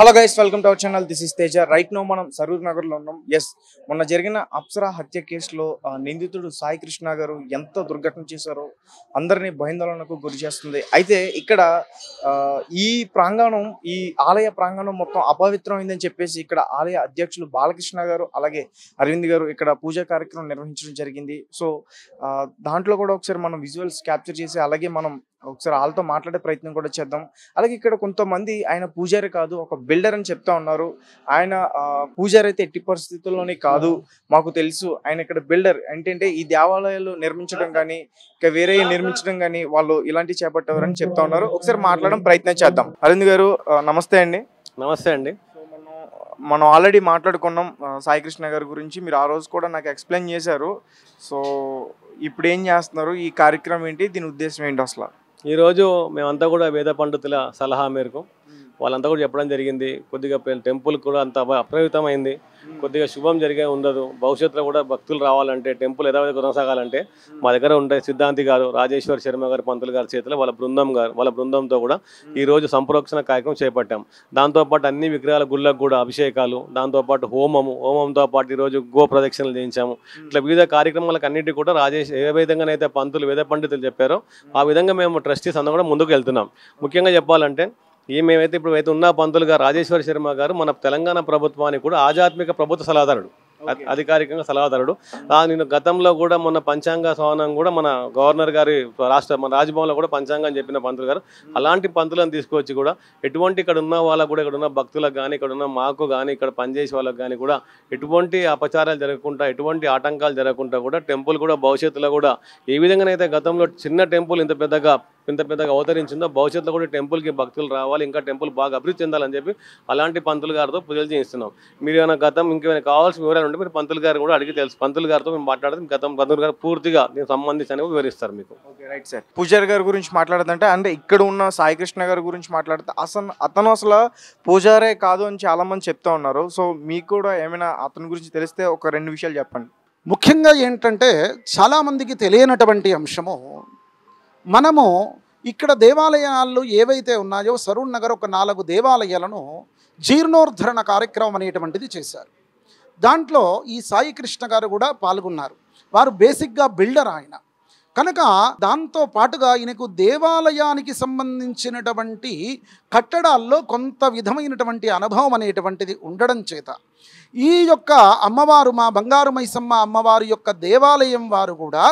hello guys welcome to our channel this is Teja right now మనం సరూర్ నగర్లో ఉన్నాం ఎస్ మొన్న జరిగిన అప్సరా హత్య కేసులో నిందితుడు సాయి కృష్ణ గారు ఎంత దుర్ఘటన చేశారో అందరినీ భయందోళనకు గురి చేస్తుంది అయితే ఇక్కడ ఈ ప్రాంగణం ఈ ఆలయ ప్రాంగణం మొత్తం అపవిత్రమైందని చెప్పేసి ఇక్కడ ఆలయ అధ్యక్షులు బాలకృష్ణ గారు అలాగే అరవింద్ గారు ఇక్కడ పూజా కార్యక్రమం నిర్వహించడం జరిగింది సో దాంట్లో కూడా ఒకసారి మనం విజువల్స్ క్యాప్చర్ చేసి అలాగే మనం ఒకసారి వాళ్ళతో మాట్లాడే ప్రయత్నం కూడా చేద్దాం అలాగే ఇక్కడ కొంతమంది ఆయన పూజారి కాదు ఒక బిల్డర్ అని చెప్తా ఉన్నారు ఆయన పూజారి అయితే ఎట్టి పరిస్థితుల్లోనే కాదు మాకు తెలుసు ఆయన ఇక్కడ బిల్డర్ ఏంటంటే ఈ దేవాలయాలు నిర్మించడం కానీ ఇంకా వేరే నిర్మించడం కానీ వాళ్ళు ఇలాంటివి చేపట్టేవారని చెప్తా ఉన్నారు ఒకసారి మాట్లాడడం ప్రయత్నం చేద్దాం అరవింద్ గారు నమస్తే అండి నమస్తే అండి మనం ఆల్రెడీ మాట్లాడుకున్నాం సాయికృష్ణ గారి గురించి మీరు ఆ రోజు కూడా నాకు ఎక్స్ప్లెయిన్ చేశారు సో ఇప్పుడు ఏం చేస్తున్నారు ఈ కార్యక్రమం ఏంటి దీని ఉద్దేశం ఏంటి అసలు ఈరోజు మేమంతా కూడా వేద పండితుల సలహా మేరకు వాళ్ళంతా కూడా చెప్పడం జరిగింది కొద్దిగా టెంపుల్ కూడా అంత అప్రయుతమైంది కొద్దిగా శుభం జరిగే ఉండదు భవిష్యత్తులో కూడా భక్తులు రావాలంటే టెంపుల్ ఏదైతే కొనసాగాలంటే మా దగ్గర ఉండే సిద్ధాంతి గారు రాజేశ్వర శర్మ గారు పంతులు గారి చేతిలో వాళ్ళ బృందం గారు వాళ్ళ బృందంతో కూడా ఈరోజు సంప్రోక్షణ కార్యక్రమం చేపట్టాం దాంతోపాటు అన్ని విగ్రహాల గుళ్ళకు కూడా అభిషేకాలు దాంతోపాటు హోమము హోమంతో పాటు ఈరోజు గో ప్రదక్షిణలు చేయించాము ఇట్లా వివిధ కార్యక్రమాలకు అన్నిటి కూడా రాజేష్ ఏ విధంగానైతే పంతులు వేద పండితులు చెప్పారో ఆ విధంగా మేము ట్రస్టీస్ అందరం కూడా ముందుకు వెళ్తున్నాం ముఖ్యంగా చెప్పాలంటే ఈ మేమైతే ఇప్పుడు అయితే ఉన్న పంతులుగా రాజేశ్వర శర్మ గారు మన తెలంగాణ ప్రభుత్వానికి కూడా ఆధ్యాత్మిక ప్రభుత్వ సలహాదారుడు అధికారికంగా సలహాదారుడు నేను గతంలో కూడా మొన్న పంచాంగ సహనం కూడా మన గవర్నర్ గారి రాష్ట్ర మన రాజభవన్లో కూడా పంచాంగం చెప్పిన పంతులు గారు అలాంటి పంతులను తీసుకొచ్చి కూడా ఎటువంటి ఇక్కడ ఉన్న వాళ్ళకు కూడా ఇక్కడ ఉన్న భక్తులకు కానీ ఇక్కడ ఉన్న మాకు కానీ ఇక్కడ పనిచేసే వాళ్ళకు కానీ కూడా ఎటువంటి అపచారాలు జరగకుండా ఎటువంటి ఆటంకాలు జరగకుండా కూడా టెంపుల్ కూడా భవిష్యత్తులో కూడా ఏ విధంగానైతే గతంలో చిన్న టెంపుల్ ఇంత పెద్దగా ఇంత పెద్దగా అవతరించిందో భవిష్యత్తులో కూడా టెంపుల్కి భక్తులు రావాలి ఇంకా టెంపుల్ బాగా అభివృద్ధి చెందాలని చెప్పి అలాంటి పంతులు గారితో పూజలు చేయిస్తున్నాం మీరు ఏమైనా గతం ఇంకేమైనా కావాల్సిన వివరాలు ఉంటే మీరు పంతులు గారు కూడా అడిగి తెలుసు పంతులు గారితో మేము మాట్లాడితే గతం పంతులు గారు పూర్తిగా దీనికి సంబంధించి అనేవి వివరిస్తారు మీకు రైట్ సార్ పూజారి గారి గురించి మాట్లాడదంటే అంటే ఇక్కడ ఉన్న సాయి కృష్ణ గారి గురించి మాట్లాడితే అసలు అతను అసలు పూజారే కాదు అని చాలామంది చెప్తా ఉన్నారు సో మీకు కూడా ఏమైనా అతని గురించి తెలిస్తే ఒక రెండు విషయాలు చెప్పండి ముఖ్యంగా ఏంటంటే చాలామందికి తెలియనటువంటి అంశము మనము ఇక్కడ దేవాలయాల్లో ఏవైతే ఉన్నాయో సరూణ్ నగర్ ఒక నాలుగు దేవాలయాలను జీర్ణోద్ధరణ కార్యక్రమం అనేటువంటిది చేశారు దాంట్లో ఈ సాయి కృష్ణ గారు కూడా పాల్గొన్నారు వారు బేసిక్గా బిల్డర్ ఆయన కనుక దాంతో పాటుగా ఈయనకు దేవాలయానికి సంబంధించినటువంటి కట్టడాల్లో కొంత విధమైనటువంటి అనుభవం అనేటువంటిది ఉండడం చేత ఈ యొక్క అమ్మవారు మా బంగారు మైసమ్మ అమ్మవారి యొక్క దేవాలయం వారు కూడా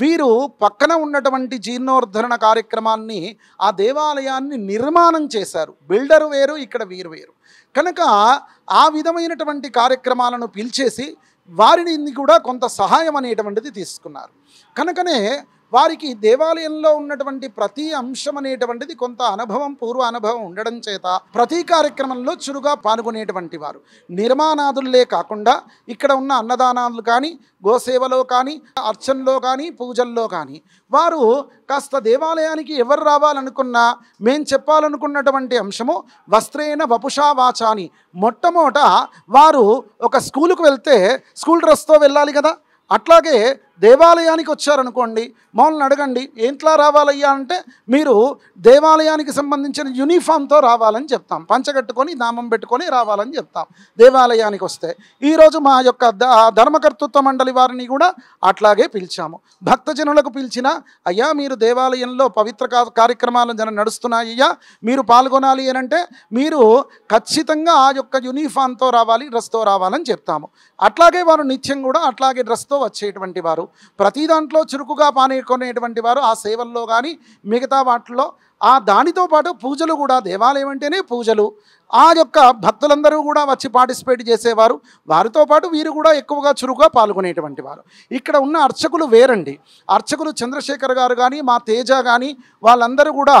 వీరు పక్కన ఉన్నటువంటి జీర్ణోద్ధరణ కార్యక్రమాన్ని ఆ దేవాలయాన్ని నిర్మాణం చేశారు బిల్డరు వేరు ఇక్కడ వీరు వేరు కనుక ఆ విధమైనటువంటి కార్యక్రమాలను పిలిచేసి వారిని కూడా కొంత సహాయం అనేటువంటిది తీసుకున్నారు కనుకనే వారికి దేవాలయంలో ఉన్నటువంటి ప్రతి అంశం అనేటువంటిది కొంత అనుభవం పూర్వ అనుభవం ఉండడం చేత ప్రతి కార్యక్రమంలో చురుగా పాల్గొనేటువంటి వారు నిర్మాణాదుల్లే కాకుండా ఇక్కడ ఉన్న అన్నదానాలు కానీ గోసేవలో కానీ అర్చనలో కానీ పూజల్లో కానీ వారు కాస్త దేవాలయానికి ఎవరు రావాలనుకున్నా మేం చెప్పాలనుకున్నటువంటి అంశము వస్త్రేణ వపుషా వాచాని మొట్టమొదట వారు ఒక స్కూలుకు వెళ్తే స్కూల్ డ్రెస్తో వెళ్ళాలి కదా అట్లాగే దేవాలయానికి వచ్చారనుకోండి మమ్మల్ని అడగండి ఏంట్లా రావాలయ్యా అంటే మీరు దేవాలయానికి సంబంధించిన యూనిఫామ్తో రావాలని చెప్తాం పంచగట్టుకొని నామం పెట్టుకొని రావాలని చెప్తాం దేవాలయానికి వస్తే ఈరోజు మా యొక్క ధర్మకర్తృత్వ మండలి వారిని కూడా అట్లాగే పిలిచాము భక్తజనులకు పిలిచిన అయ్యా మీరు దేవాలయంలో పవిత్ర కార్యక్రమాలు జన నడుస్తున్నాయ్యా మీరు పాల్గొనాలి అనంటే మీరు ఖచ్చితంగా ఆ యొక్క యూనిఫామ్తో రావాలి డ్రెస్తో రావాలని చెప్తాము అట్లాగే వారు నిత్యం కూడా అట్లాగే డ్రెస్తో వచ్చేటువంటి వారు ప్రతి దాంట్లో చురుకుగా పాల్గొనేటువంటి వారు ఆ సేవల్లో కానీ మిగతా వాటిల్లో ఆ దానితో పాటు పూజలు కూడా దేవాలయం అంటేనే పూజలు ఆ యొక్క భక్తులందరూ కూడా వచ్చి పార్టిసిపేట్ చేసేవారు వారితో పాటు వీరు కూడా ఎక్కువగా చురుగ్గా పాల్గొనేటువంటి వారు ఇక్కడ ఉన్న అర్చకులు వేరండి అర్చకులు చంద్రశేఖర్ గారు కానీ మా తేజ కానీ వాళ్ళందరూ కూడా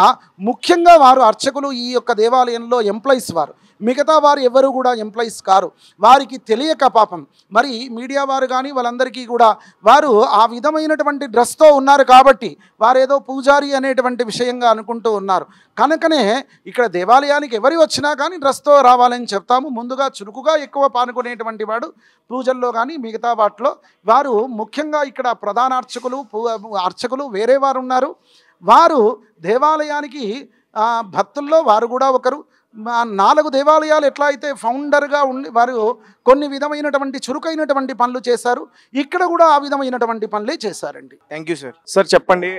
ముఖ్యంగా వారు అర్చకులు ఈ యొక్క దేవాలయంలో ఎంప్లాయీస్ వారు మిగతా వారు ఎవరు కూడా ఎంప్లాయీస్ కారు వారికి తెలియక పాపం మరి మీడియా వారు కానీ వాళ్ళందరికీ కూడా వారు ఆ విధమైనటువంటి డ్రెస్తో ఉన్నారు కాబట్టి వారేదో పూజారి అనేటువంటి విషయంగా అనుకుంటూ డ్రెస్తో ఉన్నారు కనుకనే ఇక్కడ దేవాలయానికి ఎవరి వచ్చినా కానీ డ్రెస్తో రావాలని చెప్తాము ముందుగా చురుకుగా ఎక్కువ పాల్గొనేటువంటి వాడు పూజల్లో కానీ మిగతా వాటిలో వారు ముఖ్యంగా ఇక్కడ ప్రధాన అర్చకులు అర్చకులు వేరే వారు ఉన్నారు వారు దేవాలయానికి భక్తుల్లో వారు కూడా ఒకరు నాలుగు దేవాలయాలు ఎట్లా అయితే ఫౌండర్గా ఉండి వారు కొన్ని విధమైనటువంటి చురుకైనటువంటి పనులు చేశారు ఇక్కడ కూడా ఆ విధమైనటువంటి పనులే చేశారండి థ్యాంక్ యూ సార్ సార్ చెప్పండి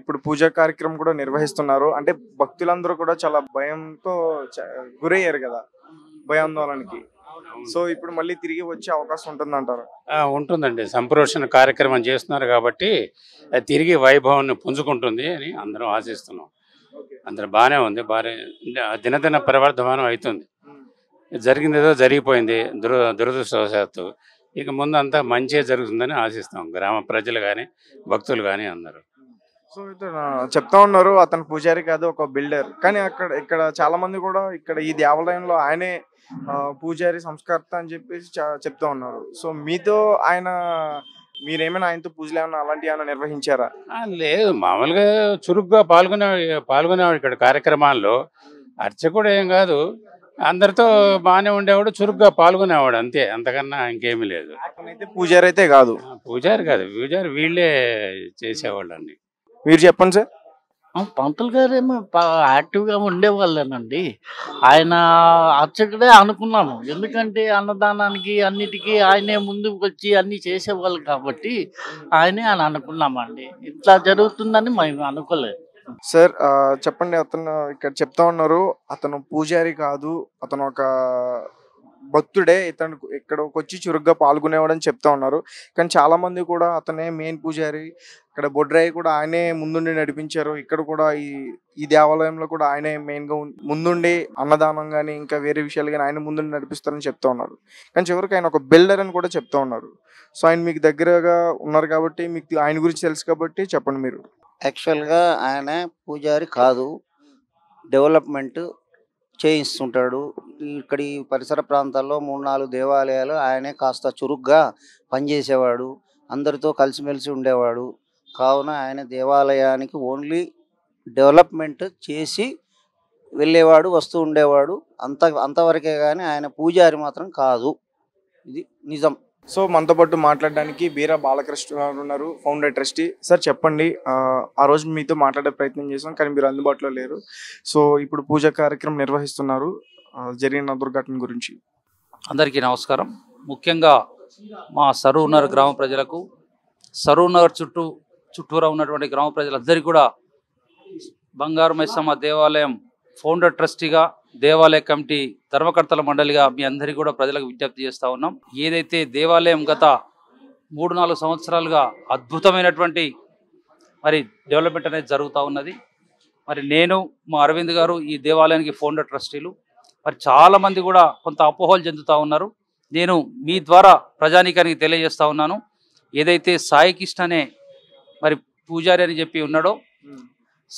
ఇప్పుడు పూజా కార్యక్రమం కూడా నిర్వహిస్తున్నారు అంటే భక్తులందరూ కూడా చాలా భయంతో గురయ్యారు కదా భయాందోళనకి సో ఇప్పుడు మళ్ళీ తిరిగి వచ్చే అవకాశం ఉంటుందంటారు ఉంటుందండి సంప్రోషణ కార్యక్రమం చేస్తున్నారు కాబట్టి తిరిగి వైభవాన్ని పుంజుకుంటుంది అని అందరం ఆశిస్తున్నాం అందరు బాగానే ఉంది బాగానే దినదిన పరివర్ధమానం అవుతుంది జరిగింది ఏదో జరిగిపోయింది దుర దురదృష్టవశాత్తు ఇక ముందు అంతా మంచిగా జరుగుతుందని ఆశిస్తాం గ్రామ ప్రజలు కానీ భక్తులు కానీ అందరు సో ఇతను చెప్తా ఉన్నారు అతను పూజారి కాదు ఒక బిల్డర్ కానీ అక్కడ ఇక్కడ చాలా మంది కూడా ఇక్కడ ఈ దేవాలయంలో ఆయనే పూజారి సంస్కర్త అని చెప్పేసి చెప్తా ఉన్నారు సో మీతో ఆయన మీరేమైనా ఆయనతో పూజలు ఏమైనా అలాంటివి ఏమైనా నిర్వహించారా లేదు మామూలుగా చురుగ్గా పాల్గొనే పాల్గొనేవాడు ఇక్కడ కార్యక్రమాల్లో అర్చకుడు ఏం కాదు అందరితో బాగానే ఉండేవాడు చురుగ్గా పాల్గొనేవాడు అంతే అంతకన్నా ఇంకేమీ లేదు అయితే పూజారి అయితే కాదు పూజారి కాదు పూజారి వీళ్ళే చేసేవాళ్ళు అండి మీరు చెప్పండి సార్ పంతులు గారేమో యాక్టివ్గా ఉండేవాళ్ళేనండి ఆయన అచ్చకడే అనుకున్నాము ఎందుకంటే అన్నదానానికి అన్నిటికీ ఆయనే ముందుకు వచ్చి అన్ని చేసేవాళ్ళు కాబట్టి ఆయనే అని అనుకున్నామండి ఇట్లా జరుగుతుందని మేము అనుకోలేదు సార్ చెప్పండి అతను ఇక్కడ చెప్తా ఉన్నారు అతను పూజారి కాదు అతను ఒక భక్తుడే ఇతను ఇక్కడకి వచ్చి చురుగ్గా పాల్గొనేవాడని చెప్తా ఉన్నారు కానీ చాలా మంది కూడా అతనే మెయిన్ పూజారి ఇక్కడ బొడ్రాయి కూడా ఆయనే ముందుండి నడిపించారు ఇక్కడ కూడా ఈ ఈ దేవాలయంలో కూడా ఆయనే మెయిన్ గా ముందుండి అన్నదానం గానీ ఇంకా వేరే విషయాలు కానీ ఆయన ముందుండి నడిపిస్తారని చెప్తా ఉన్నారు కానీ చివరికి ఆయన ఒక బిల్డర్ అని కూడా చెప్తా ఉన్నారు సో ఆయన మీకు దగ్గరగా ఉన్నారు కాబట్టి మీకు ఆయన గురించి తెలుసు కాబట్టి చెప్పండి మీరు యాక్చువల్గా ఆయన పూజారి కాదు డెవలప్మెంట్ చేయిస్తుంటాడు ఇక్కడి పరిసర ప్రాంతాల్లో మూడు నాలుగు దేవాలయాలు ఆయనే కాస్త చురుగ్గా పనిచేసేవాడు అందరితో కలిసిమెలిసి ఉండేవాడు కావున ఆయన దేవాలయానికి ఓన్లీ డెవలప్మెంట్ చేసి వెళ్ళేవాడు వస్తూ ఉండేవాడు అంత అంతవరకే కానీ ఆయన పూజారి మాత్రం కాదు ఇది నిజం సో మనతో పాటు మాట్లాడడానికి బీరా బాలకృష్ణ గారు ఉన్నారు ఫౌండర్ ట్రస్టీ సార్ చెప్పండి ఆ రోజు మీతో మాట్లాడే ప్రయత్నం చేసాం కానీ మీరు అందుబాటులో లేరు సో ఇప్పుడు పూజ కార్యక్రమం నిర్వహిస్తున్నారు జరిగిన దుర్ఘటన గురించి అందరికీ నమస్కారం ముఖ్యంగా మా సరూనగర్ గ్రామ ప్రజలకు సరూనగర్ చుట్టూ చుట్టూరా ఉన్నటువంటి గ్రామ ప్రజలందరికీ కూడా బంగారు మైసమ్మ దేవాలయం ఫౌండర్ ట్రస్టీగా దేవాలయ కమిటీ ధర్మకర్తల మండలిగా మీ అందరికీ కూడా ప్రజలకు విజ్ఞప్తి చేస్తూ ఉన్నాం ఏదైతే దేవాలయం గత మూడు నాలుగు సంవత్సరాలుగా అద్భుతమైనటువంటి మరి డెవలప్మెంట్ అనేది జరుగుతూ ఉన్నది మరి నేను మా అరవింద్ గారు ఈ దేవాలయానికి ఫౌండర్ ట్రస్టీలు మరి చాలామంది కూడా కొంత అపోహలు చెందుతూ ఉన్నారు నేను మీ ద్వారా ప్రజానీకానికి తెలియజేస్తూ ఉన్నాను ఏదైతే సాయి కిష్ణ అనే మరి పూజారి అని చెప్పి ఉన్నాడో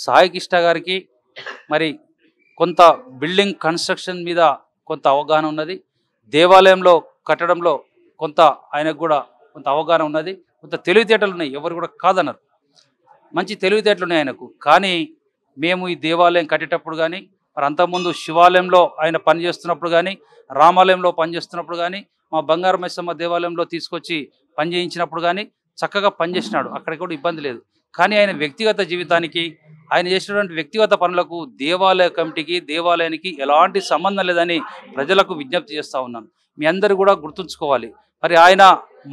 సాయి కిష్ణ గారికి మరి కొంత బిల్డింగ్ కన్స్ట్రక్షన్ మీద కొంత అవగాహన ఉన్నది దేవాలయంలో కట్టడంలో కొంత ఆయనకు కూడా కొంత అవగాహన ఉన్నది కొంత తెలివితేటలు ఉన్నాయి ఎవరు కూడా కాదన్నారు మంచి తెలివితేటలు ఉన్నాయి ఆయనకు కానీ మేము ఈ దేవాలయం కట్టేటప్పుడు కానీ మరి అంతకుముందు శివాలయంలో ఆయన పనిచేస్తున్నప్పుడు కానీ రామాలయంలో పనిచేస్తున్నప్పుడు కానీ మా బంగారు మెస్సమ్మ దేవాలయంలో తీసుకొచ్చి పనిచేయించినప్పుడు కానీ చక్కగా పనిచేసినాడు అక్కడికి కూడా ఇబ్బంది లేదు కానీ ఆయన వ్యక్తిగత జీవితానికి ఆయన చేసినటువంటి వ్యక్తిగత పనులకు దేవాలయ కమిటీకి దేవాలయానికి ఎలాంటి సంబంధం లేదని ప్రజలకు విజ్ఞప్తి చేస్తూ ఉన్నాను మీ అందరూ కూడా గుర్తుంచుకోవాలి మరి ఆయన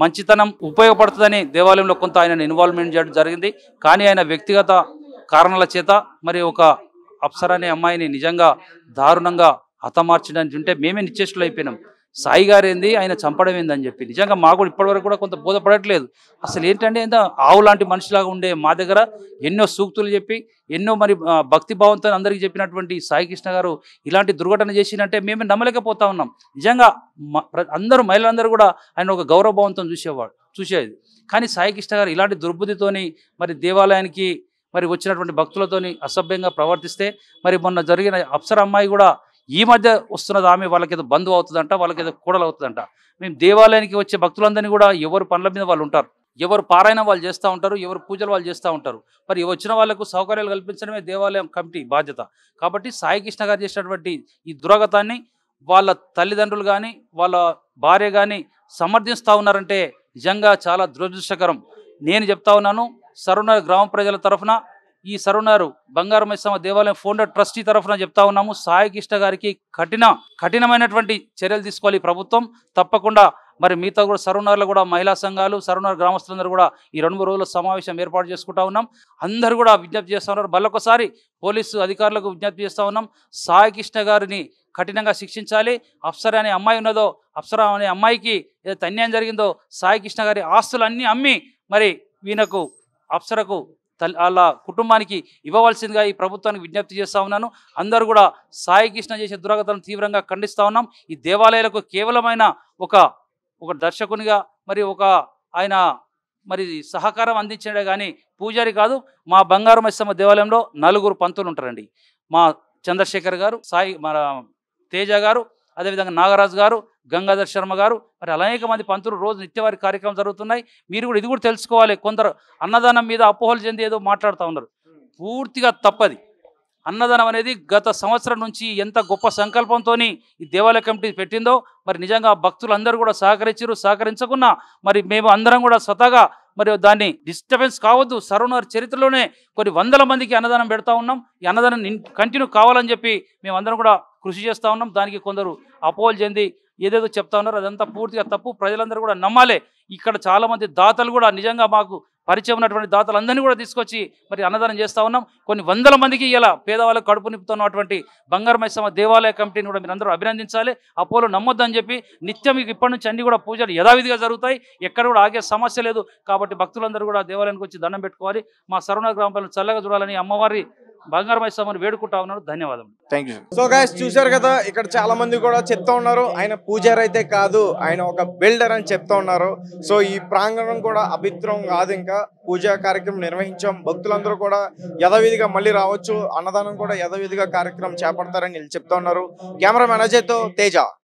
మంచితనం ఉపయోగపడుతుందని దేవాలయంలో కొంత ఆయన ఇన్వాల్వ్మెంట్ చేయడం జరిగింది కానీ ఆయన వ్యక్తిగత కారణాల చేత మరి ఒక అప్సర అనే అమ్మాయిని నిజంగా దారుణంగా హతమార్చడానికి ఉంటే మేమే నిశ్చేష్టులు అయిపోయినాం సాయి గారు ఏంది ఆయన చంపడం ఏందని చెప్పి నిజంగా మాకు కూడా ఇప్పటివరకు కూడా కొంత బోధపడట్లేదు అసలు ఏంటంటే ఏందో ఆవు లాంటి మనిషిలాగా ఉండే మా దగ్గర ఎన్నో సూక్తులు చెప్పి ఎన్నో మరి భక్తిభావంతో అందరికీ చెప్పినటువంటి సాయి కృష్ణ గారు ఇలాంటి దుర్ఘటన చేసినంటే మేము నమ్మలేకపోతా ఉన్నాం నిజంగా అందరూ మహిళలందరూ కూడా ఆయన ఒక గౌరవభావంతో చూసేవాడు చూసేది కానీ సాయి కృష్ణ గారు ఇలాంటి దుర్బుద్ధితోని మరి దేవాలయానికి మరి వచ్చినటువంటి భక్తులతోని అసభ్యంగా ప్రవర్తిస్తే మరి మొన్న జరిగిన అప్సర అమ్మాయి కూడా ఈ మధ్య వస్తున్న దామె వాళ్ళకి ఏదో బంధువు అవుతుందంట వాళ్ళకి ఏదో కూడలు అవుతుందంట మేము దేవాలయానికి వచ్చే భక్తులందరినీ కూడా ఎవరు పనుల మీద వాళ్ళు ఉంటారు ఎవరు పారాయణ వాళ్ళు చేస్తూ ఉంటారు ఎవరు పూజలు వాళ్ళు చేస్తూ ఉంటారు మరి వచ్చిన వాళ్ళకు సౌకర్యాలు కల్పించడమే దేవాలయం కమిటీ బాధ్యత కాబట్టి సాయి కృష్ణ గారు చేసినటువంటి ఈ దురాగతాన్ని వాళ్ళ తల్లిదండ్రులు కానీ వాళ్ళ భార్య కానీ సమర్థిస్తూ ఉన్నారంటే నిజంగా చాలా దురదృష్టకరం నేను చెప్తా ఉన్నాను సరుణ గ్రామ ప్రజల తరఫున ఈ సరునారు బంగారం ఇస్తామ దేవాలయం ఫోండర్ ట్రస్టీ తరఫున చెప్తా ఉన్నాము సాయికిష్ట గారికి కఠిన కఠినమైనటువంటి చర్యలు తీసుకోవాలి ప్రభుత్వం తప్పకుండా మరి మిగతా కూడా సరునార్లో కూడా మహిళా సంఘాలు సరునార్ గ్రామస్తులందరూ కూడా ఈ రెండు మూడు రోజుల సమావేశం ఏర్పాటు చేసుకుంటా ఉన్నాం అందరూ కూడా విజ్ఞప్తి చేస్తూ ఉన్నారు మళ్ళొకసారి పోలీసు అధికారులకు విజ్ఞప్తి చేస్తూ ఉన్నాం సాయికృష్ణ గారిని కఠినంగా శిక్షించాలి అప్సర అనే అమ్మాయి ఉన్నదో అప్సర అనే అమ్మాయికి ఏదైతే అన్యాయం జరిగిందో సాయికృష్ణ గారి అన్నీ అమ్మి మరి వీనకు అప్సరకు తల్లి వాళ్ళ కుటుంబానికి ఇవ్వవలసిందిగా ఈ ప్రభుత్వానికి విజ్ఞప్తి చేస్తూ ఉన్నాను అందరూ కూడా సాయి కృష్ణ చేసే దురాగతాలను తీవ్రంగా ఖండిస్తూ ఉన్నాం ఈ దేవాలయాలకు కేవలమైన ఒక ఒక దర్శకునిగా మరి ఒక ఆయన మరి సహకారం అందించడే కానీ పూజారి కాదు మా బంగారు మస్తమ్మ దేవాలయంలో నలుగురు పంతులు ఉంటారండి మా చంద్రశేఖర్ గారు సాయి మన తేజ గారు అదేవిధంగా నాగరాజు గారు గంగాధర్ శర్మ గారు మరి అనేక మంది పంతులు రోజు నిత్యవారి కార్యక్రమం జరుగుతున్నాయి మీరు కూడా ఇది కూడా తెలుసుకోవాలి కొందరు అన్నదానం మీద అపోహలు చెంది ఏదో మాట్లాడుతూ ఉన్నారు పూర్తిగా తప్పది అన్నదానం అనేది గత సంవత్సరం నుంచి ఎంత గొప్ప సంకల్పంతో ఈ దేవాలయ కమిటీ పెట్టిందో మరి నిజంగా భక్తులందరూ కూడా సహకరించారు సహకరించకున్నా మరి మేము అందరం కూడా స్వతగా మరి దాన్ని డిస్టర్బెన్స్ కావద్దు సరోనర్ చరిత్రలోనే కొన్ని వందల మందికి అన్నదానం పెడతా ఉన్నాం ఈ అన్నదానం కంటిన్యూ కావాలని చెప్పి మేమందరం కూడా కృషి చేస్తూ ఉన్నాం దానికి కొందరు అపోహలు చెంది ఏదేదో చెప్తా ఉన్నారు అదంతా పూర్తిగా తప్పు ప్రజలందరూ కూడా నమ్మాలే ఇక్కడ చాలామంది దాతలు కూడా నిజంగా మాకు పరిచయం ఉన్నటువంటి దాతలందరినీ కూడా తీసుకొచ్చి మరి అన్నదానం చేస్తూ ఉన్నాం కొన్ని వందల మందికి ఇలా పేదవాళ్ళకు కడుపు నింపుతున్నటువంటి బంగారమైసమ్మ దేవాలయ కమిటీని కూడా మీరు అందరూ అభినందించాలి అపోలో నమ్మొద్దని చెప్పి నిత్యం మీకు ఇప్పటి నుంచి అన్ని కూడా పూజలు యథావిధిగా జరుగుతాయి ఎక్కడ కూడా ఆగే సమస్య లేదు కాబట్టి భక్తులందరూ కూడా దేవాలయానికి వచ్చి దండం పెట్టుకోవాలి మా సరవణ గ్రామాలను చల్లగా చూడాలని అమ్మవారి బంగారం ఇస్తామని వేడుకుంటా ఉన్నారు ధన్యవాదాలు థ్యాంక్ సో గాయస్ చూసారు కదా ఇక్కడ చాలా మంది కూడా చెప్తా ఉన్నారు ఆయన పూజారి అయితే కాదు ఆయన ఒక బిల్డర్ అని చెప్తా ఉన్నారు సో ఈ ప్రాంగణం కూడా అభిత్రం కాదు ఇంకా పూజా కార్యక్రమం నిర్వహించాం భక్తులందరూ కూడా యథావిధిగా మళ్ళీ రావచ్చు అన్నదానం కూడా యథావిధిగా కార్యక్రమం చేపడతారని చెప్తా ఉన్నారు కెమెరా మేనేజర్తో తేజ